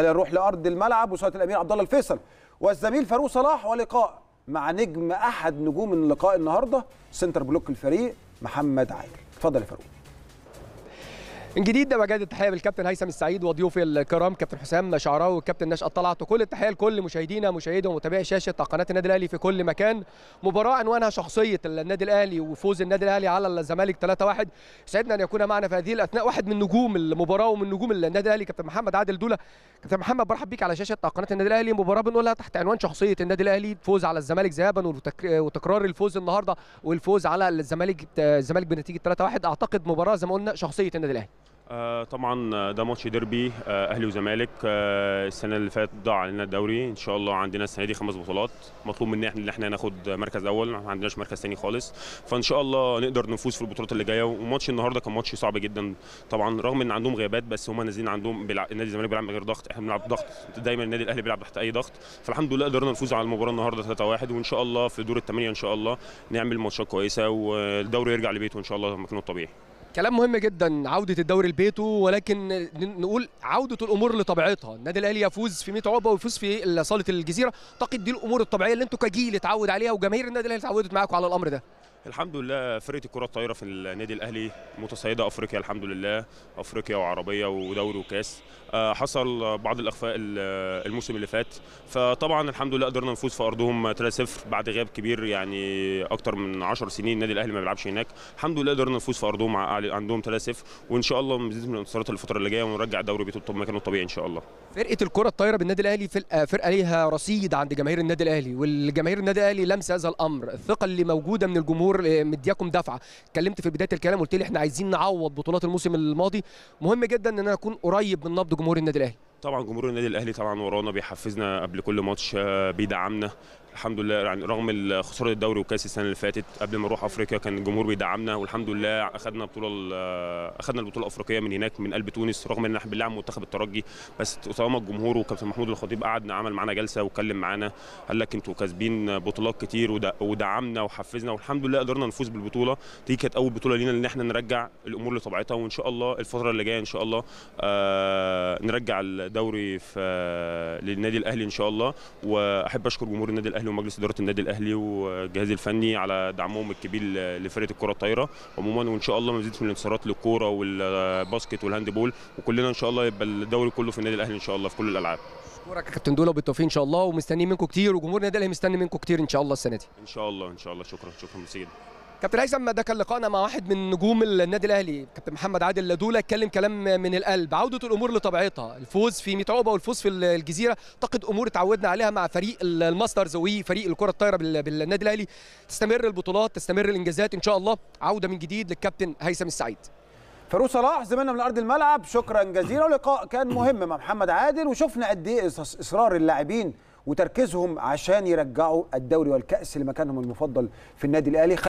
خلينا نروح لارض الملعب وصاله الامير عبد الله الفيصل والزميل فاروق صلاح ولقاء مع نجم احد نجوم اللقاء النهارده سنتر بلوك الفريق محمد عادل اتفضل يا فاروق من جديد ده مجال التحيه بالكابتن هيثم السعيد وضيوفي الكرام كابتن حسام شعراوي والكابتن نشأت طلعت وكل التحيه لكل مشاهدينا مشاهدي ومتابعي شاشه قناه النادي الاهلي في كل مكان مباراه عنوانها شخصيه النادي الاهلي وفوز النادي الاهلي على الزمالك 3-1 سعدنا ان يكون معنا في هذه الاثناء واحد من نجوم المباراه ومن نجوم النادي الاهلي كابتن محمد عادل دوله كابتن محمد برحب بيك على شاشه قناه النادي الاهلي مباراه بنقولها تحت عنوان شخصيه النادي الاهلي فوز على الزمالك ذهابا وتكرار الفوز النهارده والفوز على الزمالك آه، الزمالك بنتيجه 3-1 اعتقد مباراه زي ما قلنا شخصيه النادي الاهلي آه، طبعا آه، ده ماتش ديربي آه، اهلي وزمالك السنه اللي فاتت ضاع علينا الدوري ان شاء الله عندنا السنه دي خمس بطولات مطلوب مننا احنا ان احنا ناخد مركز اول ما عندناش مركز ثاني خالص فان شاء الله نقدر نفوز في البطولات اللي جايه وماتش النهارده كان ماتش صعب جدا طبعا رغم ان عندهم غيابات بس هم نازلين عندهم بلع... نادي الزمالك بيلعب من غير ضغط احنا بنلعب ضغط دايما النادي الاهلي بيلعب تحت اي ضغط فالحمد لله قدرنا نفوز على المباراه النهارده 3-1 وان شاء الله في دور الثمانيه ان شاء الله نعمل ماتشات كويسه والدوري يرجع لبيته ان شاء الله مكانه الطبيعي كلام مهم جدا عوده الدوري لبيته ولكن نقول عوده الامور لطبيعتها النادي الاهلي يفوز في ميت عقبه ويفوز في صاله الجزيره اعتقد دي الامور الطبيعيه اللي انتوا كجيل اتعود عليها وجماهير النادي الاهلي اتعودت معاكم على الامر ده الحمد لله فرقه الكره الطايره في النادي الاهلي متصيده افريقيا الحمد لله افريقيا وعربيه ودوري وكاس آه، حصل بعض الاخفاء الموسم اللي فات فطبعا الحمد لله قدرنا نفوز في ارضهم 3-0 بعد غياب كبير يعني اكتر من 10 سنين النادي الاهلي ما بيلعبش هناك الحمد لله قدرنا نفوز في ارضهم عندهم 3-0 وان شاء الله بنزيد من الانتصارات الفتره اللي جايه ونرجع الدوري بيته مكانه الطبيعي ان شاء الله فرقه الكره الطايره بالنادي الاهلي آه، فرقه ليها رصيد عند جماهير النادي الاهلي والجماهير النادي الاهلي لمس هذا الامر الثقه اللي موجوده من الجمهور الجمهور آه، مدياكم دفعه اتكلمت في بدايه الكلام قلت لي احنا عايزين نعوض بطولات الموسم الماضي مهم جدا ان انا اكون قريب من نبض جمهور النادي الاهلي طبعا جمهور النادي الاهلي طبعا ورانا بيحفزنا قبل كل ماتش آه، بيدعمنا الحمد لله يعني رغم خساره الدوري وكاس السنه اللي فاتت قبل ما نروح افريقيا كان الجمهور بيدعمنا والحمد لله اخذنا بطوله اخذنا البطوله الافريقيه من هناك من قلب تونس رغم ان احنا بنلعب منتخب الترجي بس طالما الجمهور وكابتن محمود الخطيب قعد عمل معانا جلسه واتكلم معانا قال لك انتوا كاسبين بطولات كتير ودعمنا وحفزنا والحمد لله قدرنا نفوز بالبطوله دي كانت اول بطوله لينا ان احنا نرجع الامور لطبيعتها وان شاء الله الفتره اللي جايه ان شاء الله آه، نرجع الدوري في للنادي الاهلي ان شاء الله واحب اشكر جمهور النادي الاهلي الاهلي ومجلس اداره النادي الاهلي والجهاز الفني على دعمهم الكبير لفرقه الكره الطايره عموما وان شاء الله مزيد من الانتصارات للكوره والباسكت والهاند بول وكلنا ان شاء الله يبقى الدوري كله في النادي الاهلي ان شاء الله في كل الالعاب اشكرك يا كابتن دوله وبالتوفيق ان شاء الله ومستنيين منكم كتير وجمهور النادي الاهلي مستني منكم كتير ان شاء الله السنه دي ان شاء الله ان شاء الله شكرا شكرا مسيدي كابتن هيثم ده كان لقائنا مع واحد من نجوم النادي الاهلي كابتن محمد عادل دوله اتكلم كلام من القلب عوده الامور لطبيعتها الفوز في متعوبة عقبه والفوز في الجزيره اعتقد امور اتعودنا عليها مع فريق الماسترز وفريق الكره الطايره بالنادي الاهلي تستمر البطولات تستمر الانجازات ان شاء الله عوده من جديد للكابتن هيثم السعيد فاروق صلاح زميلنا من ارض الملعب شكرا جزيلا ولقاء كان مهم مع محمد عادل وشفنا قد ايه اصرار اللاعبين وتركيزهم عشان يرجعوا الدوري والكاس لمكانهم المفضل في النادي الاهلي